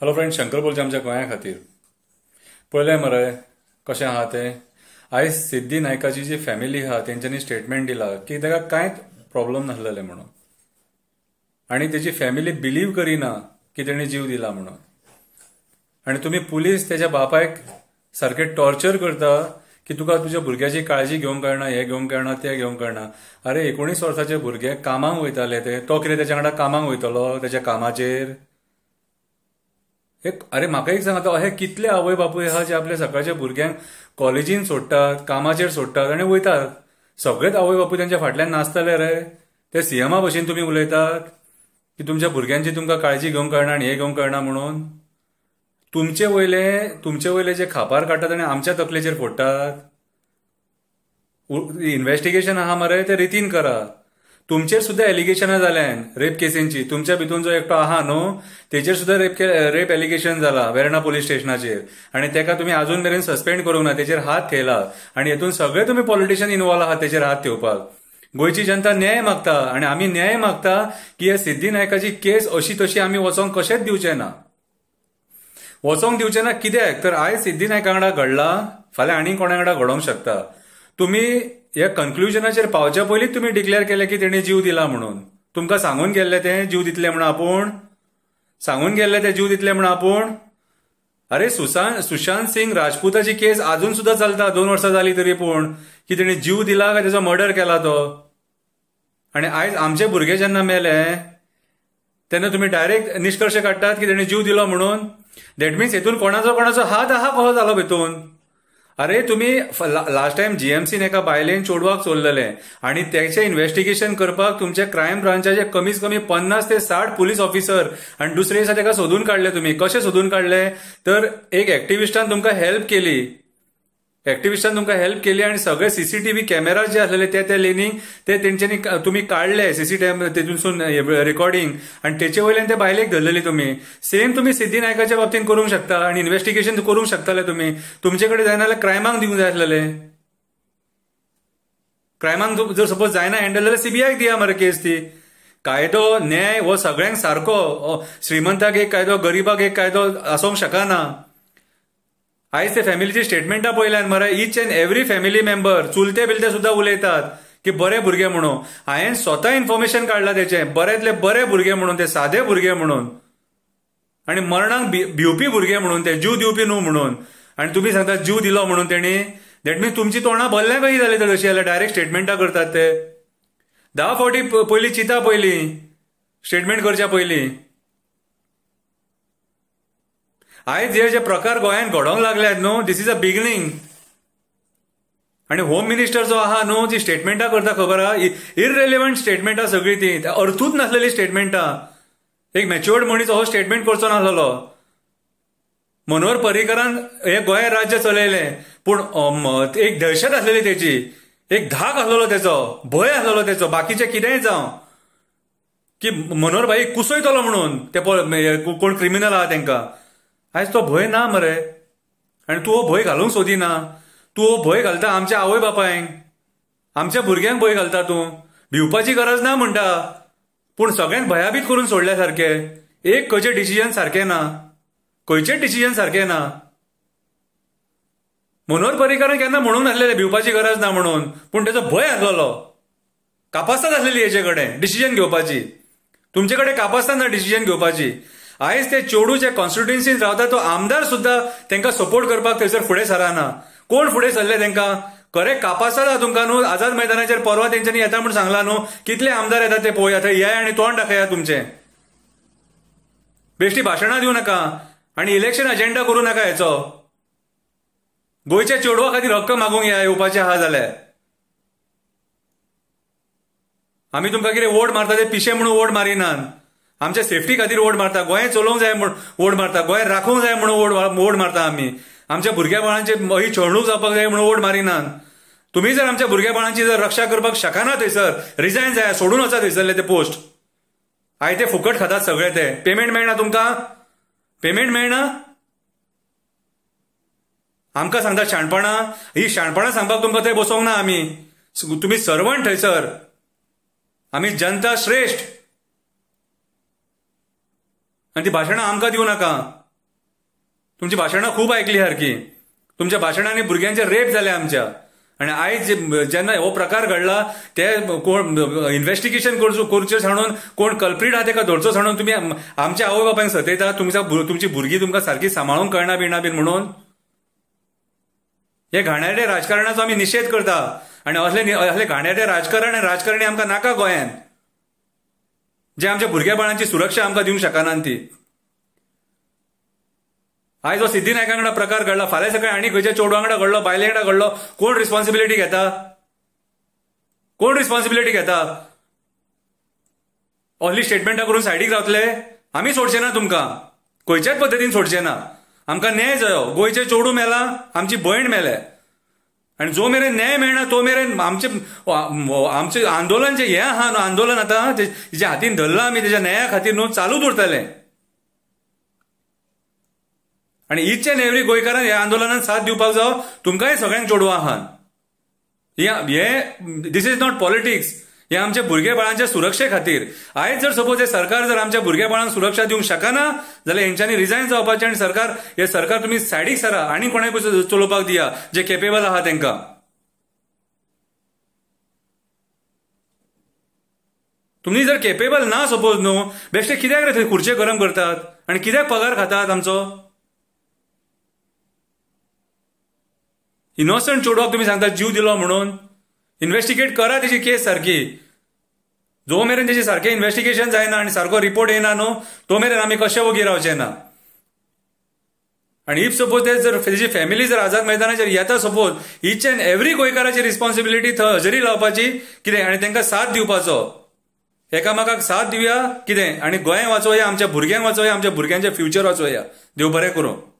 hello friend Shankar बोलचे आमच्या गोंया खातीर पहिले मरे कशें आहा तें आयज सिद्धी नायकाची जी फॅमिली आहा तेंच्यांनी स्टेटमेंट दिला की ताका कांयच प्रॉब्लेम नासलेले म्हणून आणि त्याची फॅमिली बिलीव करिना की तेणी जीव दिला म्हणून आणि तुम्ही पुलीस त्याच्या बापायक सारखे टॉर्चर करता की तुका तुज्या भुरग्याची काळजी घेऊन कळना हे घेऊन कळना ते घेवंक कळना अरे एकोणीस वर्षाचे भुरगे कामांक वयताले ते तो कितें त्याच्या वांगडा कामांक वयतलो त्याच्या कामाचेर हे अरे माका एक सांगा हे कितले आवय बापूय हा जे आपल्या सकाळच्या भुरग्यांक कॉलेजीन सोडटात कामाचेर सोडटात आणि वयतात सगळेच आवय बापूय त्यांच्या फाटल्यान नाचताले रे ते सीएमा भशेन तुम्ही उलयतात की तुमच्या भुरग्यांची तुमकां काळजी घेवंक कळना आणि हे घेवंक कळना म्हणून तुमचे वयले तुमचे वयले जे खापार काडटात आणि आमच्या तकलेचेर फोडटात इन्व्हेस्टिगेशन आहा मरे ते रितीन करात तुमचे सुद्धा एलिगेशन झाल्या रेप केसींची तुमच्या भितून जो एकटो आहा न्हू तेजेर सुद्धा रेप रेप एलिगेशन झाला वेर्णा पोलीस स्टेशनाचेर आणि तेका तुम्ही अजून मेरेन सस्पेंड करूंक ना तेजेर हात ठेला आणि हेतून सगळे तुम्ही पॉलिटिशियन इन्वॉल्व आहात तेजेर हात थेवपाक गोयची जनता न्याय मागता आणि आम्ही न्याय मागता की या सिद्धी नायकाची केस अशी तशी आम्ही वचोंक कशेंच दिवचे ना वचोंक दिवचे ना कित्याक तर आयज सिद्धी नायका वांगडा घडला फाल्यां आणि कोणा वांगडा घडोवंक शकता तुम्ही या कन्क्लुजनाचेर पावच्या पयलींच तुम्ही डिक्लेअर केले की तेणे जीव दिला म्हणून तुमकां सांगून गेल्लें ते जीव दितलें म्हणून आपूण सांगून गेल्ले ते जीव दितलें म्हणून आपूण अरे सुशांत सुशांत सिंग राजपूताची केस अजून सुद्धा चलता दोन वर्सां जाली तरी पूण की तेणे जीव दिला काय त्याचा मर्डर केला तो आणि आयज आमचे भुरगे जेन्ना मेले तेन्ना तुम्ही डायरेक्ट निष्कर्ष काडटात की तेणे जीव दिलो म्हणून दॅट मिन्स हेतून कोणाचो कोणाचो हात आहा कसो जालो भितून अरे तुम्ही लास्ट टाइम जीएमसीन एका बायलेन चोडवाक चोरलेले आणि त्याचे इन्व्हेस्टिगेशन करपाक तुमच्या क्रायम ब्रांचचे कमीत कमी पन्नास ते साठ पोलीस ऑफिसर आणि दुसरे दिसा तेका सोदून काढले तुम्ही कसे सोदून काढले तर एक एक्टिविस्टान तुमकां हेल्प केली ऍक्टिव्हिस्टांनी तुमकां हेल्प केली आणि सगळे सीसीटीव्ही कॅमेरा जे असलेले ते त्या लेनी ते तेंच्यांनी तुम्ही काढले सीसीटीव्ही तेतूनसून रेकॉर्डिंग आणि तेचे वयल्यान ते बायलेक धरलेली तुम्ही सेम तुम्ही नायकाच्या बाबतीत करू शकता आणि इन्व्हेस्टिगेशन करू शकताले तुम्ही तुमचे कडेन जायना क्रायमांक दिवंक जाय आसलेले क्रायमांक जर सपोज जायना हँडल जाल्यार सीबीआयक दिया मरे केस ती कायदो न्याय हो सगळ्यांक सारको श्रीमंताक एक कायदो गरीबाक एक कायदो आसूंक शकना आयज ते फॅमिलीची स्टेटमेंटा पयल्यान मरे each and every family member चुलते बिलते सुद्धा उलयतात की बरे भुरगे म्हणून हांवें स्वतः इन्फॉर्मेशन काढला तेचें बरेतले बरे भुरगे म्हणून ते साधे भुरगे म्हणून आणि मरणांक भिवपी भुरगे म्हणून ते जीव दिवपी न्हू म्हणून आणि तुम्ही सांगता जीव दिलो म्हणून तेणी दॅट मिन्स तुमची तोंडा भरले कशी जाले तर तशी जाल्यार डायरेक्ट स्टेटमेंटा करतात ते धा फावटी पयलीं चिता पयलीं स्टेटमेंट करच्या पयलीं आयज हे जे प्रकार गोंयांत घडोवंक लागल्यात न्हू दीस इज अ बिगिनींग आणि होम मिनिस्टर जो आहा न्हू जी स्टेटमेंटा करता खबर आहा स्टेटमेंट स्टेटमेंटां सगळी ती अर्थूच नसलेली स्टेटमेंटा एक मॅच्युअर्ड मनीस हो स्टेटमेंट करचो नासलो मनोहर पर्रीकरान हे गोंय राज्य चलयले पूण एक दहशत आसलेली तेची एक धाक आसलेलो तेचो भय आसलेलो तेचो बाकीचे कितेंय जावं की मनोहर भाई कुसयतलो म्हणून ते कोण क्रिमिनल आहा तेंकां आयज तो भंय ना मरे आनी तूं हो भंय घालूंक सोदिना तूं हो भंय घालता आमच्या आवय बापायंक आमच्या भुरग्यांक भंय घालता तूं भिवपाची गरज ना म्हणटा पूण सगळ्यांक भयाभीत करून सोडल्या सारकें एक खंयचें डिसिजन सारखे ना खंयचे डिसिजन सारखे ना मनोहर परिकरान केन्ना म्हणून नासलेलें भिवपाची गरज ना म्हणून पूण तेचो भंय आसलो कापास्ताद आसलेली हेजे कडेन डिसिजन घेवपाची तुमचे कडेन कापास्ताद ना डिसिजन घेवपाची आयज ते चेडू जे कॉन्स्टिट्युएन्सीन रावता तो आमदार सुद्धा तांकां सपोर्ट करपाक थंयसर फुडें सराना कोण फुडें सरले तांकां खरें कापासला तुमकां न्हू आझाद मैदानाचेर परवा तेंच्यांनी येता म्हूण सांगला न्हू कितले आमदार येतात ते पळोवया थंय येया आनी तोंड दाखया तुमचे बेश्टी भाशणां दिवं नाका आनी इलेक्शन अजेंडा करूं नाका हेचो गोंयच्या चेडवा खातीर हक्क मागूंक या येवपाचे आहा जाल्यार आमी तुमकां कितें वोट मारता ते पिशे म्हणून वोट मारिनात आमच्या सेफ्टी खातीर ओड मारता गोंय चलोवंक जाय म्हण ओड मारता गोंय राखो जाय म्हणून ओड मारता आमी आमच्या भुरग्यापणांचे ही छळणूक जावपाक जाय म्हणून ओड मारिनात तुम्ही जर आमच्या बाळांची जर रक्षा करपाक शकना थंयसर रिजायन जाय सोडून वचा थंयसरले ते पोस्ट ते फुकट खातात सगळे ते पेमेंट मेळना तुमकां पेमेंट मेळना आमकां सांगता शाणपणां ही शाणपणां सांगपाक तुमकां थंय बसोंक ना आमी तुम्ही सर्वंट थंयसर आम्ही जनता श्रेष्ठ आणि ती भाषणं आमकां देऊ नका तुमची भाषणं खूप ऐकली सारखी तुमच्या भाशणांनी भुरग्यांचे रेप झाले आमच्या आणि आयज जेन्ना हो प्रकार घडला ते कोण इन्व्हेस्टिगेशन करचे सांडून कोण कल्प्रीट आहा का धरचो सांडून तुम्ही आमच्या आवय बापायक सतयता तुमची भुरगीं तुमकां सारखी सांबाळूंक कळना बिणा बीन म्हणून हे घाण्याटे राजकारणाचो आम्ही निषेध करता आणि असले असले घाण्याटे राजकारण आणि राजकारणी आमकां नाका गोंयांत जे आमच्या भुरग्या बाळांची सुरक्षा आमकां दिवंक शकना ती आयज हो सिद्धी नायका वांगडा प्रकार घडला फाल्यां सकाळी आनी खंयच्या चोडवा वांगडा घडलो बायले वांगडा घडलो कोण रिस्पॉन्सिबिलिटी घेता कोण रिस्पॉन्सिबिलिटी घेता ऑली स्टेटमेंटा करून सायडीक जातले आमी सोडचे ना तुमकां खंयच्याच पद्दतीन सोडचे ना आमकां न्याय जायो गोंयचे चोडू मेला आमची भयण मेले आणि जो मेरे न्याय मेळना तो मेरेन आमचे आमचे आंदोलन जे हे आहा न्हू आंदोलन आतां जे हातीन धरलां आमी त्याच्या न्याया खातीर न्हू चालूच उरतले आणि इच्छे नेवरी गोंयकारांक ह्या आंदोलनात साथ दिवपाक जाऊ तुमकांय सगळ्यांक चेडवां आहात हे दिस इज नॉट पॉलिटिक्स हे आमच्या भुरग्या सुरक्षे खातीर आयज जर सपोज हे सरकार जर आमच्या भुरग्या सुरक्षा दिवंक शकना जाल्यार हेंच्यांनी रिझायन जावपाचें आनी सरकार हे सरकार तुमी सायडीक सरा आनी कोणाक चलोवपाक दिया जे केपेबल आहा तेंकां तुम्ही जर केपेबल ना सपोज न्हू बेश्टे कित्याक रे थंय खुर्चे गरम करतात आणि कित्याक पगार खातात आमचो इनोसंट चोडवाक तुम्ही सांगतात जीव दिलो म्हणून इन्व्हेस्टिगेट करा तेजी केस सारखी जो मेरेन तेजे सारखे इन्व्हेस्टिगेशन जायना आणि सारको रिपोर्ट येना नो तो मेरेन आमी कशें वगी रावचे ना आणि इफ सपोज ते जर तेजी फॅमिली जर आझाद मैदानाचे येता सपोज इच अँड एव्हरी गोयकाराची रिस्पॉन्सिबिलिटी थंय हजेरी लावपाची कितें आनी त्यांना साथ दिवपाचो एकामेकाक साथ दिवया कितें आणि गोंय वाचोया आमच्या भुरग्यांक वाचोया आमच्या भुरग्यांचें फ्युचर वाचोया देव बरें करूं